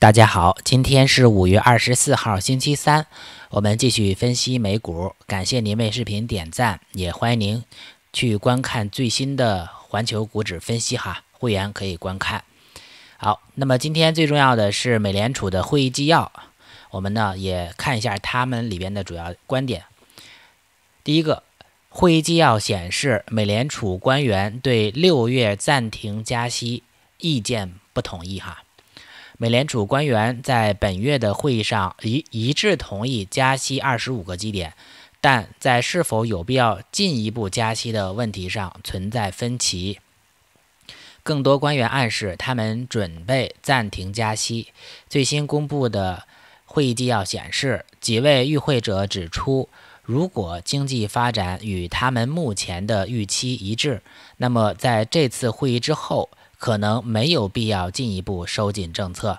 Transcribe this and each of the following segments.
大家好，今天是五月二十四号，星期三，我们继续分析美股。感谢您为视频点赞，也欢迎您去观看最新的环球股指分析哈，会员可以观看。好，那么今天最重要的是美联储的会议纪要，我们呢也看一下他们里边的主要观点。第一个，会议纪要显示，美联储官员对六月暂停加息意见不统一哈。美联储官员在本月的会议上一一致同意加息25个基点，但在是否有必要进一步加息的问题上存在分歧。更多官员暗示他们准备暂停加息。最新公布的会议纪要显示，几位与会者指出，如果经济发展与他们目前的预期一致，那么在这次会议之后。可能没有必要进一步收紧政策。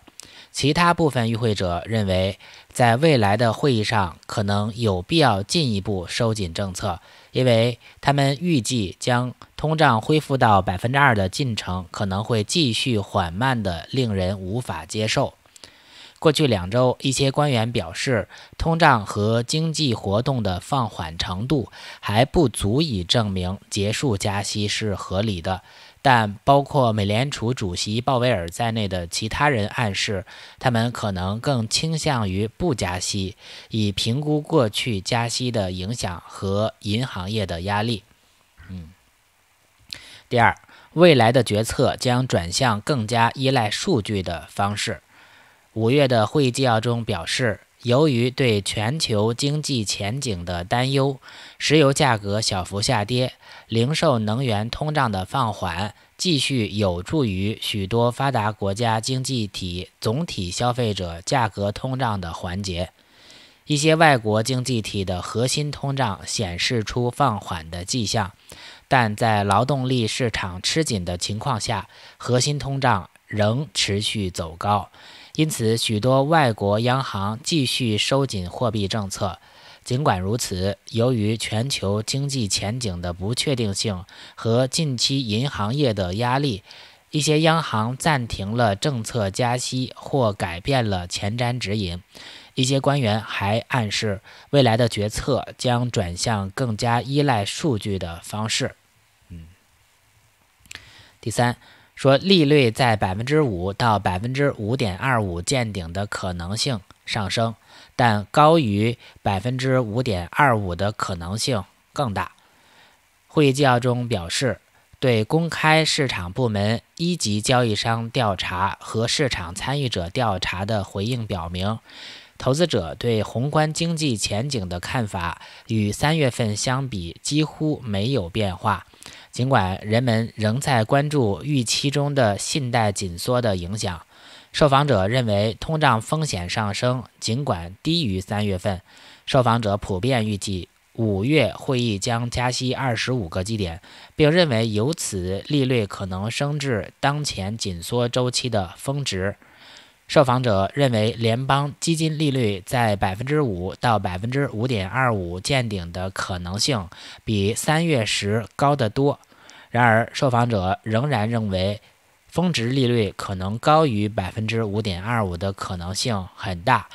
其他部分与会者认为，在未来的会议上可能有必要进一步收紧政策，因为他们预计将通胀恢复到百分之二的进程可能会继续缓慢的令人无法接受。过去两周，一些官员表示，通胀和经济活动的放缓程度还不足以证明结束加息是合理的。但包括美联储主席鲍威尔在内的其他人暗示，他们可能更倾向于不加息，以评估过去加息的影响和银行业的压力。嗯，第二，未来的决策将转向更加依赖数据的方式。五月的会议纪要中表示，由于对全球经济前景的担忧，石油价格小幅下跌，零售能源通胀的放缓继续有助于许多发达国家经济体总体消费者价格通胀的缓解。一些外国经济体的核心通胀显示出放缓的迹象，但在劳动力市场吃紧的情况下，核心通胀仍持续走高。因此，许多外国央行继续收紧货币政策。尽管如此，由于全球经济前景的不确定性和近期银行业的压力，一些央行暂停了政策加息或改变了前瞻指引。一些官员还暗示，未来的决策将转向更加依赖数据的方式。嗯，第三。说利率在百分之五到百分之五点二五见顶的可能性上升，但高于百分之五点二五的可能性更大。会议纪要中表示，对公开市场部门一级交易商调查和市场参与者调查的回应表明，投资者对宏观经济前景的看法与三月份相比几乎没有变化。尽管人们仍在关注预期中的信贷紧缩的影响，受访者认为通胀风险上升，尽管低于三月份。受访者普遍预计五月会议将加息25个基点，并认为由此利率可能升至当前紧缩周期的峰值。受访者认为，联邦基金利率在百分之五到百分之五点二五见顶的可能性比三月时高得多。然而，受访者仍然认为，峰值利率可能高于百分之五点二五的可能性很大。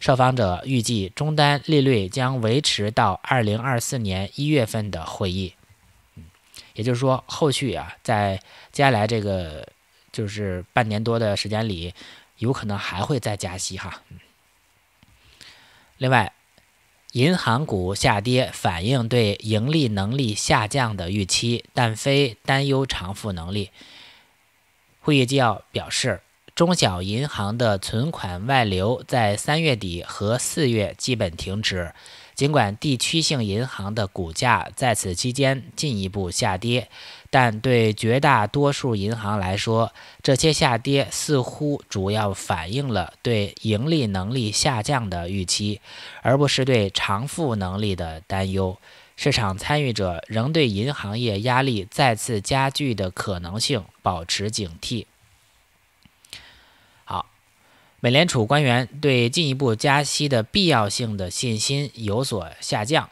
受访者预计，中单利率将维持到二零二四年一月份的会议。也就是说，后续啊，在接下来这个就是半年多的时间里。有可能还会再加息哈。另外，银行股下跌反映对盈利能力下降的预期，但非担忧偿付能力。会议纪要表示，中小银行的存款外流在三月底和四月基本停止。尽管地区性银行的股价在此期间进一步下跌，但对绝大多数银行来说，这些下跌似乎主要反映了对盈利能力下降的预期，而不是对偿付能力的担忧。市场参与者仍对银行业压力再次加剧的可能性保持警惕。美联储官员对进一步加息的必要性的信心有所下降。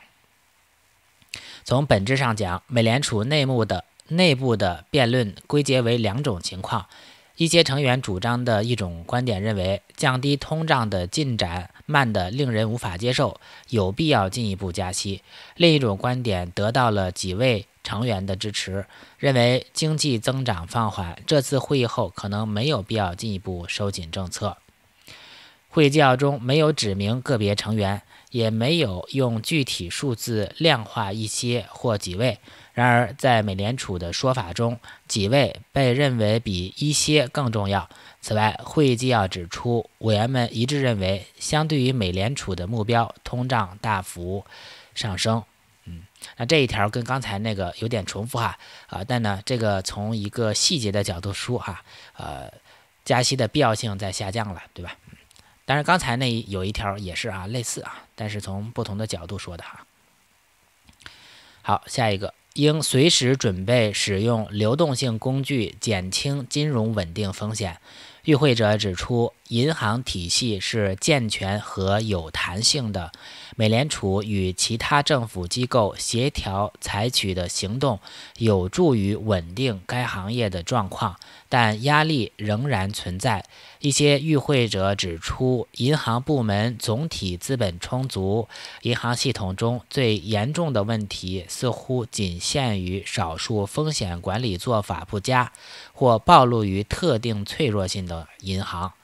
从本质上讲，美联储内部的内部的辩论归结为两种情况：一些成员主张的一种观点认为，降低通胀的进展慢得令人无法接受，有必要进一步加息；另一种观点得到了几位成员的支持，认为经济增长放缓，这次会议后可能没有必要进一步收紧政策。会议纪要中没有指明个别成员，也没有用具体数字量化一些或几位。然而，在美联储的说法中，几位被认为比一些更重要。此外，会议纪要指出，委员们一致认为，相对于美联储的目标，通胀大幅上升。嗯，那这一条跟刚才那个有点重复哈，啊，但呢，这个从一个细节的角度说哈，呃，加息的必要性在下降了，对吧？但是刚才那有一条也是啊，类似啊，但是从不同的角度说的哈。好，下一个，应随时准备使用流动性工具减轻金融稳定风险。与会者指出，银行体系是健全和有弹性的。美联储与其他政府机构协调采取的行动有助于稳定该行业的状况，但压力仍然存在。一些与会者指出，银行部门总体资本充足，银行系统中最严重的问题似乎仅限于少数风险管理做法不佳。或暴露于特定脆弱性的银行，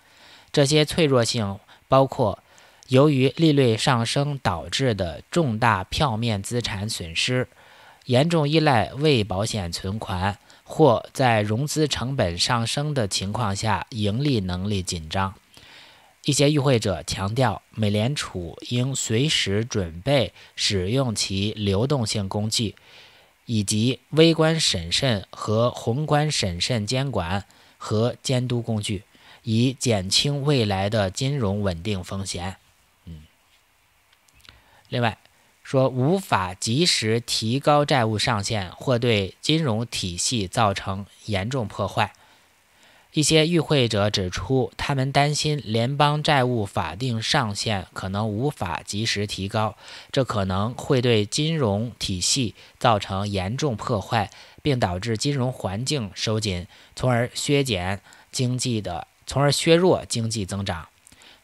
这些脆弱性包括由于利率上升导致的重大票面资产损失、严重依赖未保险存款或在融资成本上升的情况下盈利能力紧张。一些与会者强调，美联储应随时准备使用其流动性工具。以及微观审慎和宏观审慎监管和监督工具，以减轻未来的金融稳定风险。嗯，另外，说无法及时提高债务上限或对金融体系造成严重破坏。一些与会者指出，他们担心联邦债务法定上限可能无法及时提高，这可能会对金融体系造成严重破坏，并导致金融环境收紧，从而削减经济的，从而削弱经济增长。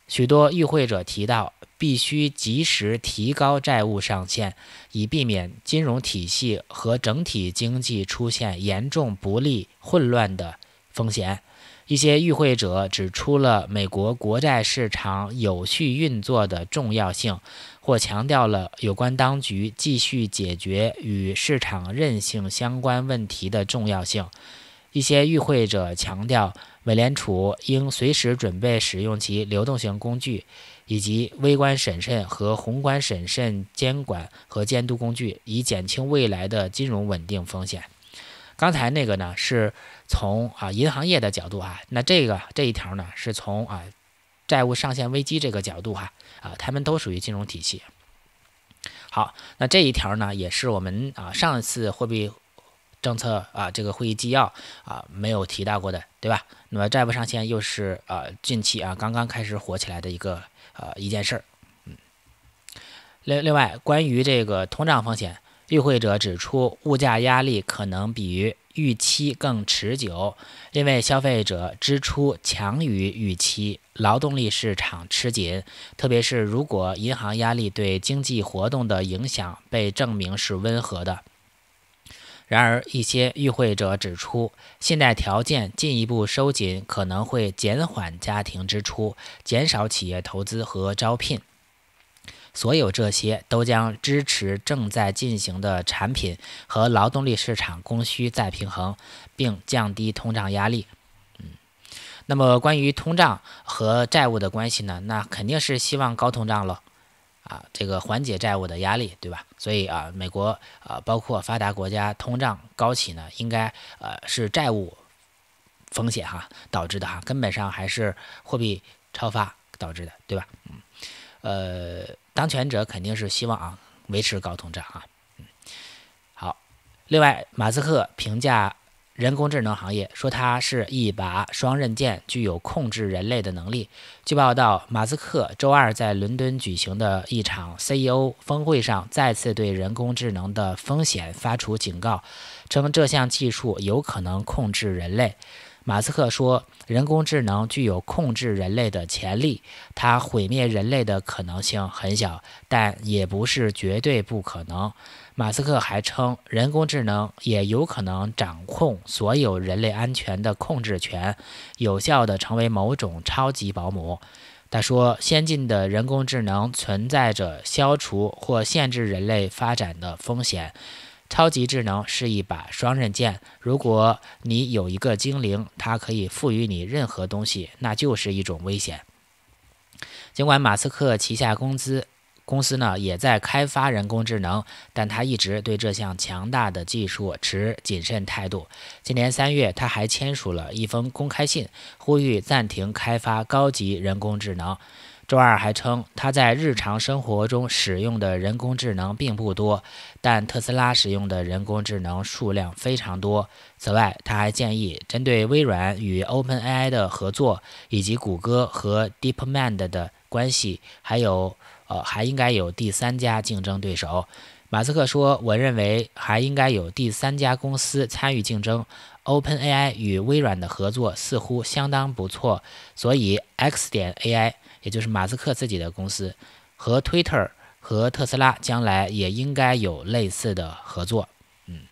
许多与会者提到，必须及时提高债务上限，以避免金融体系和整体经济出现严重不利、混乱的风险。一些与会者指出了美国国债市场有序运作的重要性，或强调了有关当局继续解决与市场韧性相关问题的重要性。一些与会者强调，美联储应随时准备使用其流动性工具，以及微观审慎和宏观审慎监管和监督工具，以减轻未来的金融稳定风险。刚才那个呢，是从啊，银行业的角度哈，那这个这一条呢，是从啊，债务上限危机这个角度哈，啊，他们都属于金融体系。好，那这一条呢，也是我们啊，上一次货币政策啊，这个会议纪要啊，没有提到过的，对吧？那么债务上限又是啊，近期啊，刚刚开始火起来的一个呃一件事儿。嗯。另另外，关于这个通胀风险。与会者指出，物价压力可能比预期更持久，因为消费者支出强于预期，劳动力市场吃紧，特别是如果银行压力对经济活动的影响被证明是温和的。然而，一些与会者指出，信贷条件进一步收紧可能会减缓家庭支出，减少企业投资和招聘。所有这些都将支持正在进行的产品和劳动力市场供需再平衡，并降低通胀压力。嗯，那么关于通胀和债务的关系呢？那肯定是希望高通胀喽，啊，这个缓解债务的压力，对吧？所以啊，美国啊，包括发达国家，通胀高企呢，应该呃是债务风险哈导致的哈，根本上还是货币超发导致的，对吧？嗯。呃，当权者肯定是希望啊维持高通胀啊。好，另外，马斯克评价人工智能行业，说它是一把双刃剑，具有控制人类的能力。据报道，马斯克周二在伦敦举行的一场 CEO 峰会上再次对人工智能的风险发出警告，称这项技术有可能控制人类。马斯克说：“人工智能具有控制人类的潜力，它毁灭人类的可能性很小，但也不是绝对不可能。”马斯克还称，人工智能也有可能掌控所有人类安全的控制权，有效地成为某种超级保姆。他说：“先进的人工智能存在着消除或限制人类发展的风险。”超级智能是一把双刃剑。如果你有一个精灵，它可以赋予你任何东西，那就是一种危险。尽管马斯克旗下公司公司呢也在开发人工智能，但他一直对这项强大的技术持谨慎态度。今年三月，他还签署了一封公开信，呼吁暂停开发高级人工智能。周二还称，他在日常生活中使用的人工智能并不多，但特斯拉使用的人工智能数量非常多。此外，他还建议针对微软与 OpenAI 的合作，以及谷歌和 DeepMind 的关系，还有呃，还应该有第三家竞争对手。马斯克说：“我认为还应该有第三家公司参与竞争。OpenAI 与微软的合作似乎相当不错，所以 X 点 AI。”也就是马斯克自己的公司，和 Twitter 和特斯拉将来也应该有类似的合作。嗯，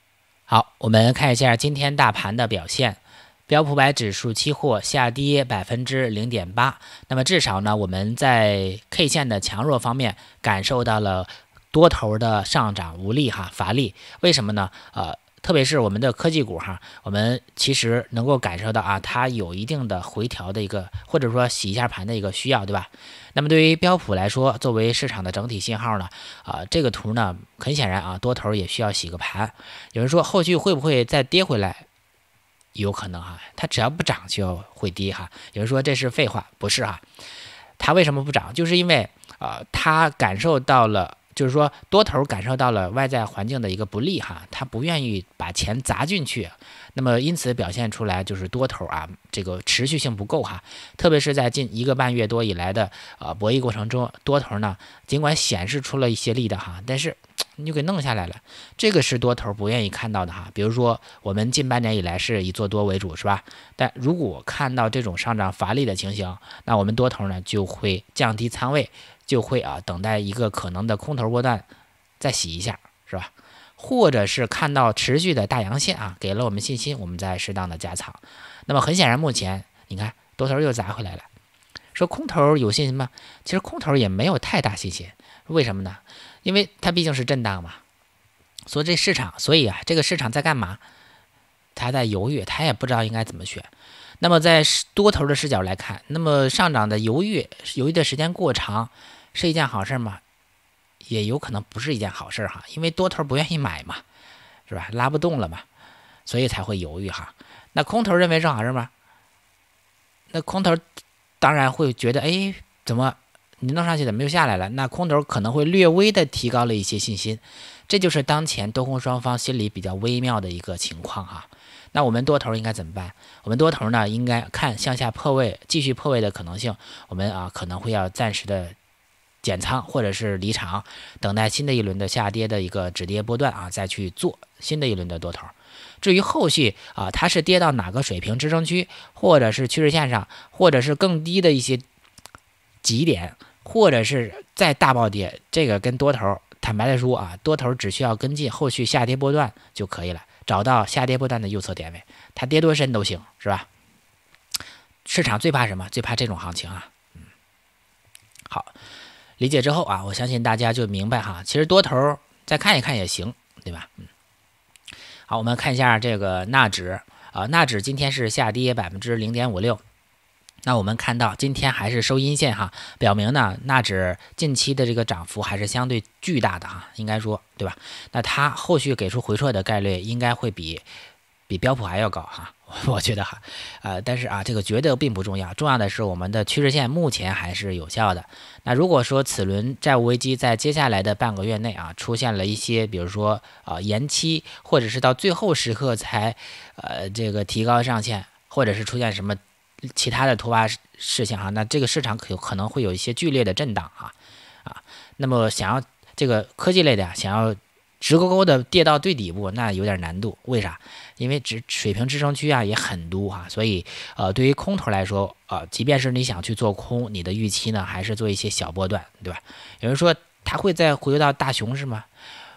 好，我们看一下今天大盘的表现，标普百指数期货下跌百分之零点八。那么至少呢，我们在 K 线的强弱方面感受到了多头的上涨无力哈乏力。为什么呢？呃。特别是我们的科技股哈，我们其实能够感受到啊，它有一定的回调的一个，或者说洗一下盘的一个需要，对吧？那么对于标普来说，作为市场的整体信号呢，啊，这个图呢，很显然啊，多头也需要洗个盘。有人说后续会不会再跌回来？有可能哈，它只要不涨就要会跌哈。有人说这是废话，不是哈？它为什么不涨？就是因为啊，它感受到了。就是说，多头感受到了外在环境的一个不利哈，他不愿意把钱砸进去，那么因此表现出来就是多头啊，这个持续性不够哈，特别是在近一个半月多以来的呃博弈过程中，多头呢尽管显示出了一些力的哈，但是你就给弄下来了，这个是多头不愿意看到的哈。比如说我们近半年以来是以做多为主是吧？但如果看到这种上涨乏力的情形，那我们多头呢就会降低仓位。就会啊，等待一个可能的空头波段，再洗一下，是吧？或者是看到持续的大阳线啊，给了我们信心，我们再适当的加仓。那么很显然，目前你看多头又砸回来了，说空头有信心吗？其实空头也没有太大信心，为什么呢？因为它毕竟是震荡嘛，所以这市场，所以啊，这个市场在干嘛？它在犹豫，它也不知道应该怎么选。那么在多头的视角来看，那么上涨的犹豫犹豫的时间过长。是一件好事吗？也有可能不是一件好事哈，因为多头不愿意买嘛，是吧？拉不动了嘛，所以才会犹豫哈。那空头认为是好事吗？那空头当然会觉得，哎，怎么你弄上去怎么又下来了？那空头可能会略微的提高了一些信心，这就是当前多空双方心理比较微妙的一个情况哈。那我们多头应该怎么办？我们多头呢，应该看向下破位，继续破位的可能性，我们啊可能会要暂时的。减仓或者是离场，等待新的一轮的下跌的一个止跌波段啊，再去做新的一轮的多头。至于后续啊，它是跌到哪个水平支撑区，或者是趋势线上，或者是更低的一些极点，或者是再大暴跌，这个跟多头坦白的说啊，多头只需要跟进后续下跌波段就可以了，找到下跌波段的右侧点位，它跌多深都行，是吧？市场最怕什么？最怕这种行情啊。好。理解之后啊，我相信大家就明白哈。其实多头再看一看也行，对吧？嗯，好，我们看一下这个纳指啊，纳指今天是下跌百分之零点五六，那我们看到今天还是收阴线哈，表明呢纳指近期的这个涨幅还是相对巨大的哈，应该说对吧？那它后续给出回撤的概率应该会比。比标普还要高哈，我 我觉得哈，呃，但是啊，这个绝对并不重要，重要的是我们的趋势线目前还是有效的。那如果说此轮债务危机在接下来的半个月内啊，出现了一些，比如说啊延期，或者是到最后时刻才，呃，这个提高上限，或者是出现什么其他的突发事情哈，那这个市场可可能会有一些剧烈的震荡哈，啊，那么想要这个科技类的呀，想要。直勾勾的跌到最底部，那有点难度。为啥？因为只水平支撑区啊也很多哈，所以呃，对于空头来说啊，即便是你想去做空，你的预期呢还是做一些小波段，对吧？有人说它会再回到大熊市吗？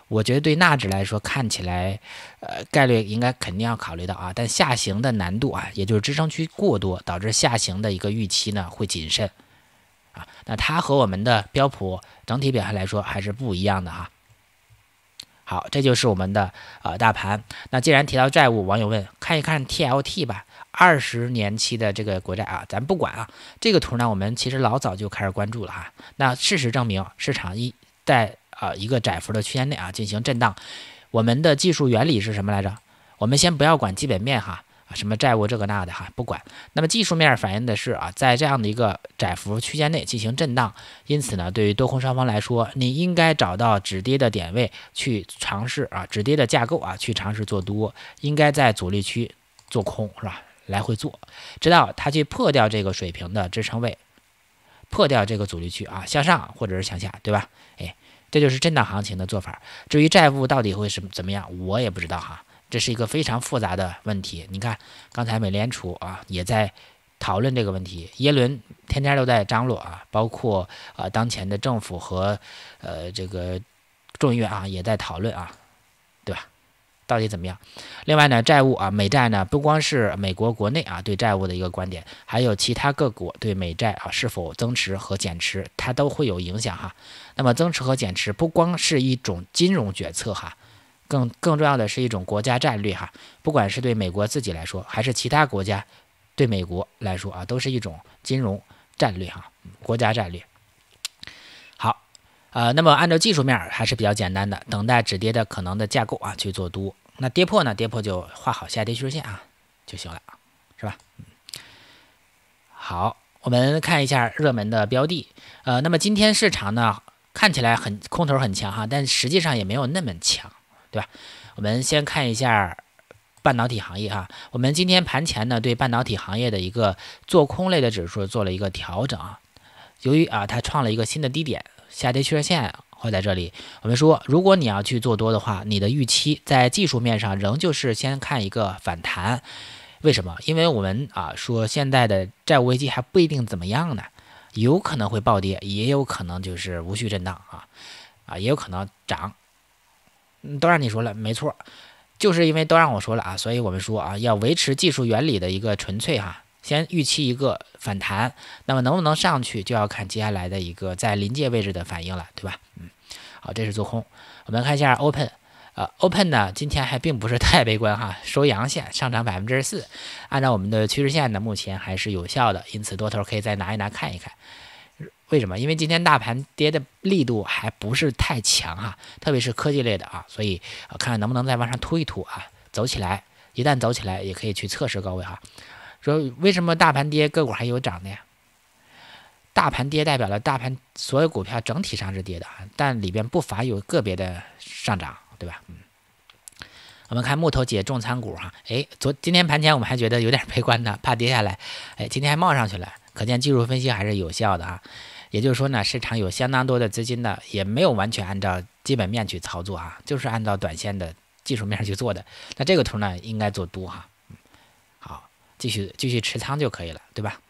我觉得对纳指来说，看起来呃概率应该肯定要考虑到啊，但下行的难度啊，也就是支撑区过多导致下行的一个预期呢会谨慎啊。那它和我们的标普整体表现来说还是不一样的哈。好，这就是我们的呃大盘。那既然提到债务，网友问看一看 T L T 吧，二十年期的这个国债啊，咱不管啊。这个图呢，我们其实老早就开始关注了哈。那事实证明，市场一在呃一个窄幅的区间内啊进行震荡，我们的技术原理是什么来着？我们先不要管基本面哈。什么债务这个那的哈，不管。那么技术面反映的是啊，在这样的一个窄幅区间内进行震荡，因此呢，对于多空双方来说，你应该找到止跌的点位去尝试啊，止跌的架构啊，去尝试做多，应该在阻力区做空是吧？来回做，直到它去破掉这个水平的支撑位，破掉这个阻力区啊，向上或者是向下对吧？哎，这就是震荡行情的做法。至于债务到底会什怎么样，我也不知道哈。这是一个非常复杂的问题。你看，刚才美联储啊也在讨论这个问题，耶伦天天都在张罗啊，包括啊当前的政府和呃这个众议院啊也在讨论啊，对吧？到底怎么样？另外呢，债务啊，美债呢，不光是美国国内啊对债务的一个观点，还有其他各国对美债啊是否增持和减持，它都会有影响哈。那么增持和减持不光是一种金融决策哈。更更重要的是一种国家战略，哈，不管是对美国自己来说，还是其他国家对美国来说啊，都是一种金融战略，哈，国家战略。好，呃，那么按照技术面还是比较简单的，等待止跌的可能的架构啊去做多，那跌破呢？跌破就画好下跌趋势线啊就行了，是吧？好，我们看一下热门的标的，呃，那么今天市场呢看起来很空头很强哈，但实际上也没有那么强。对吧？我们先看一下半导体行业哈。我们今天盘前呢，对半导体行业的一个做空类的指数做了一个调整啊。由于啊，它创了一个新的低点，下跌趋势线会在这里。我们说，如果你要去做多的话，你的预期在技术面上仍旧是先看一个反弹。为什么？因为我们啊说，现在的债务危机还不一定怎么样呢，有可能会暴跌，也有可能就是无序震荡啊，啊，也有可能涨。嗯，都让你说了，没错，就是因为都让我说了啊，所以我们说啊，要维持技术原理的一个纯粹哈，先预期一个反弹，那么能不能上去，就要看接下来的一个在临界位置的反应了，对吧？嗯，好，这是做空，我们看一下 open，呃，open 呢，今天还并不是太悲观哈，收阳线，上涨百分之四，按照我们的趋势线呢，目前还是有效的，因此多头可以再拿一拿，看一看。为什么？因为今天大盘跌的力度还不是太强哈，特别是科技类的啊，所以看看能不能再往上突一突啊，走起来，一旦走起来，也可以去测试高位哈。说为什么大盘跌，个股还有涨的呀？大盘跌代表了大盘所有股票整体上是跌的，啊，但里边不乏有个别的上涨，对吧？嗯，我们看木头姐重仓股哈，哎，昨今天盘前我们还觉得有点悲观呢，怕跌下来，哎，今天还冒上去了，可见技术分析还是有效的啊。也就是说呢，市场有相当多的资金呢，也没有完全按照基本面去操作啊，就是按照短线的技术面去做的。那这个图呢，应该做多哈，好，继续继续持仓就可以了，对吧？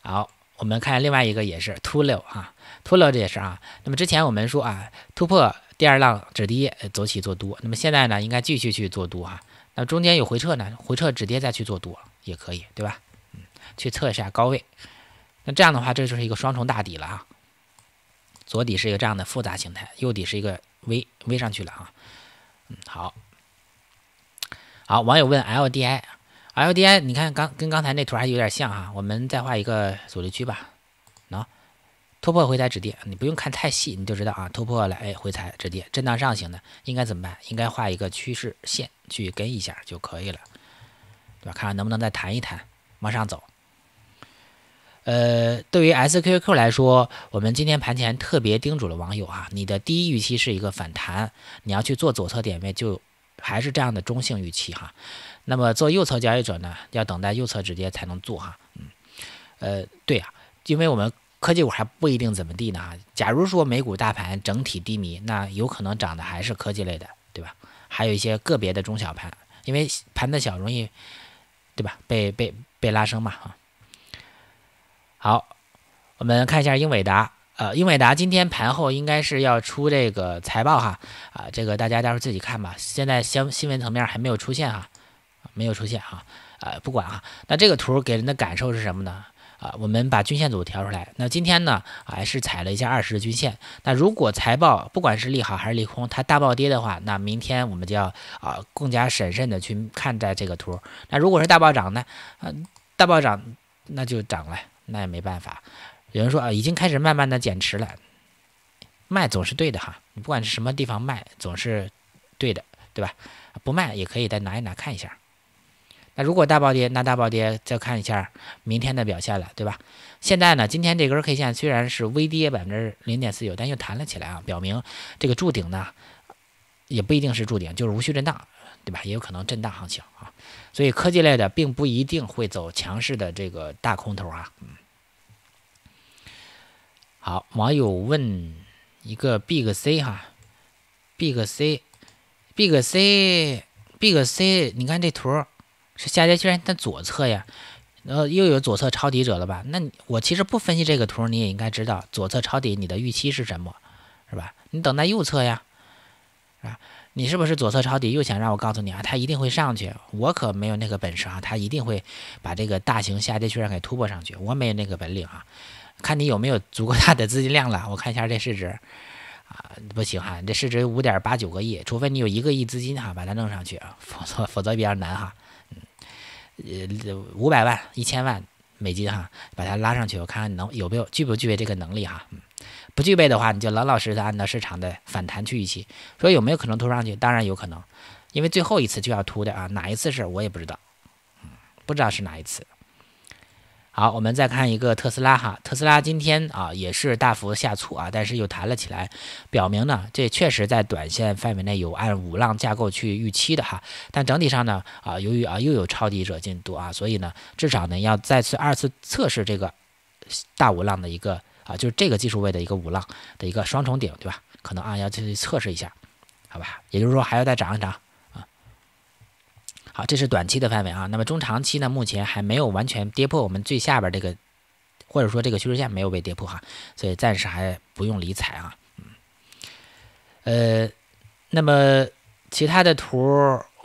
好，我们看另外一个也是凸漏哈，凸漏这也是啊。那么之前我们说啊，突破第二浪止跌走起做多，那么现在呢，应该继续去做多哈。那中间有回撤呢，回撤止跌再去做多也可以，对吧？嗯，去测一下高位。那这样的话，这就是一个双重大底了啊。左底是一个这样的复杂形态，右底是一个微微上去了啊。嗯，好，好。网友问 L D I，L D I，你看刚跟刚才那图还有点像啊。我们再画一个阻力区吧。喏，突破回踩止跌，你不用看太细，你就知道啊。突破了，哎，回踩止跌，震荡上行的，应该怎么办？应该画一个趋势线去跟一下就可以了，对吧？看看能不能再弹一弹，往上走。呃，对于 SQQ 来说，我们今天盘前特别叮嘱了网友啊，你的第一预期是一个反弹，你要去做左侧点位就还是这样的中性预期哈。那么做右侧交易者呢，要等待右侧直接才能做哈。嗯，呃，对啊，因为我们科技股还不一定怎么地呢啊。假如说美股大盘整体低迷，那有可能涨的还是科技类的，对吧？还有一些个别的中小盘，因为盘子小容易，对吧？被被被拉升嘛哈。好，我们看一下英伟达。呃，英伟达今天盘后应该是要出这个财报哈，啊，这个大家到时候自己看吧。现在新新闻层面还没有出现哈，没有出现哈，啊，不管哈。那这个图给人的感受是什么呢？啊，我们把均线组调出来。那今天呢，还是踩了一下二十日均线。那如果财报不管是利好还是利空，它大暴跌的话，那明天我们就要啊更加审慎的去看待这个图。那如果是大暴涨呢？嗯，大暴涨那就涨了。那也没办法，有人说啊，已经开始慢慢的减持了，卖总是对的哈，你不管是什么地方卖总是对的，对吧？不卖也可以再拿一拿看一下，那如果大暴跌，那大暴跌再看一下明天的表现了，对吧？现在呢，今天这根 K 线虽然是微跌百分之零点四九，但又弹了起来啊，表明这个筑顶呢也不一定是筑顶，就是无序震荡，对吧？也有可能震荡行情啊。所以科技类的并不一定会走强势的这个大空头啊，好，网友问一个 Big C 哈，Big C，Big C，Big C，你看这图是下跌趋势，但左侧呀，呃又有左侧抄底者了吧？那我其实不分析这个图，你也应该知道左侧抄底你的预期是什么，是吧？你等待右侧呀，是吧？你是不是左侧抄底又想让我告诉你啊？它一定会上去，我可没有那个本事啊！它一定会把这个大型下跌趋势给突破上去，我没有那个本领啊！看你有没有足够大的资金量了，我看一下这市值，啊，不行哈，这市值五点八九个亿，除非你有一个亿资金哈，把它弄上去，否则否则比较难哈。嗯，呃，五百万、一千万美金哈，把它拉上去，我看看能有没有具不具备这个能力哈。嗯。不具备的话，你就老老实实的按照市场的反弹去预期，说有没有可能突上去？当然有可能，因为最后一次就要突的啊，哪一次是？我也不知道，不知道是哪一次。好，我们再看一个特斯拉哈，特斯拉今天啊也是大幅下挫啊，但是又弹了起来，表明呢，这确实在短线范围内有按五浪架构去预期的哈，但整体上呢啊，由于啊又有抄底者进度啊，所以呢，至少呢要再次二次测试这个大五浪的一个。啊，就是这个技术位的一个五浪的一个双重顶，对吧？可能啊，要去测试一下，好吧？也就是说，还要再涨一涨啊。好，这是短期的范围啊。那么中长期呢？目前还没有完全跌破我们最下边这个，或者说这个趋势线没有被跌破哈，所以暂时还不用理睬啊。嗯，呃，那么其他的图。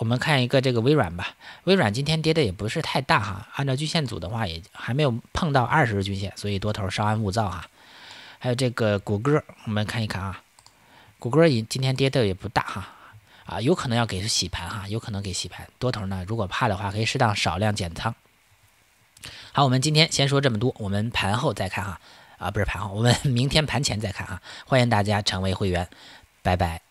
我们看一个这个微软吧，微软今天跌的也不是太大哈，按照均线组的话也还没有碰到二十日均线，所以多头稍安勿躁哈。还有这个谷歌，我们看一看啊，谷歌也今天跌的也不大哈，啊有可能要给洗盘哈，有可能给洗盘，多头呢如果怕的话可以适当少量减仓。好，我们今天先说这么多，我们盘后再看哈，啊不是盘后，我们明天盘前再看啊，欢迎大家成为会员，拜拜。